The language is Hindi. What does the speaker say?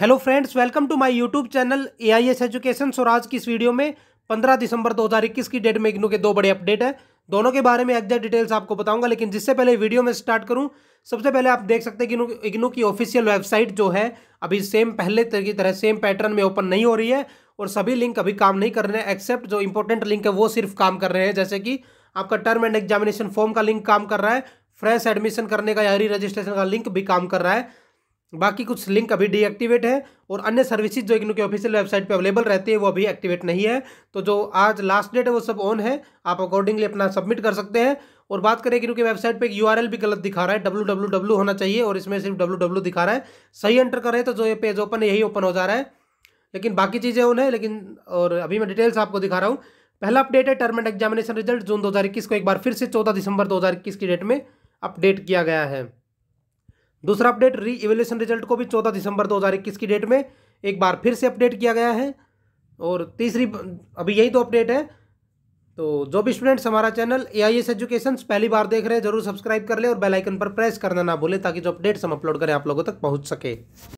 hello friends welcome to my YouTube channel AIS education Swaraj की इस वीडियो में 15 दिसंबर 2021 की डेट में इग्नू के दो बड़े अपडेट हैं दोनों के बारे में एग्जैक्ट डिटेल्स आपको बताऊंगा लेकिन जिससे पहले वीडियो में स्टार्ट करूं सबसे पहले आप देख सकते हैं कि इग्नू की ऑफिशियल वेबसाइट जो है अभी सेम पहले की तरह सेम पैटर्न में ओपन नहीं हो रही है और सभी लिंक अभी काम नहीं कर रहे हैं एक्सेप्ट जो इंपॉर्टेंट लिंक है वो सिर्फ काम कर रहे हैं जैसे कि आपका टर्म एंड एग्जामिनेशन फॉर्म का लिंक काम कर रहा है फ्रेश एडमिशन करने का या री रजिस्ट्रेशन का लिंक भी काम कर रहा है बाकी कुछ लिंक अभी डीएक्टिवेट है और अन्य सर्विसेज जो इग्नू के ऑफिशियल वेबसाइट पे अवेलेबल रहती है वो अभी एक्टिवेट नहीं है तो जो आज लास्ट डेट है वो सब ऑन है आप अकॉर्डिंगली अपना सबमिट कर सकते हैं और बात करें इग्नू की वेबसाइट पे एक यूआरएल भी गलत दिखा रहा है डब्ल्यू होना चाहिए और इसमें सिर्फ डब्ल्यू दिखा रहा है सही एंटर करें तो जो ये पेज ओपन है यही ओपन हो जा रहा है लेकिन बाकी चीज़ें ऑन है लेकिन और अभी मैं डिटेल्स आपको दिखा रहा हूँ पहला अपडेट है टर्म एंड एग्जामिनेशन रिजल्ट जून इक्कीस को एक बार फिर से चौदह दिसंबर इक्कीस की डेट में अपडेट किया गया है दूसरा अपडेट री इवेल्यूशन रिजल्ट को भी चौदह दिसंबर 2021 की डेट में एक बार फिर से अपडेट किया गया है और तीसरी अभी यही तो अपडेट है तो जो भी स्टूडेंट्स हमारा channel A I S education पहली बार देख रहे हैं जरूर सब्सक्राइब कर ले और बेलाइकन पर प्रेस करना ना भूलें ताकि जो अपडेट्स हम अपलोड करें आप लोगों तक पहुँच सके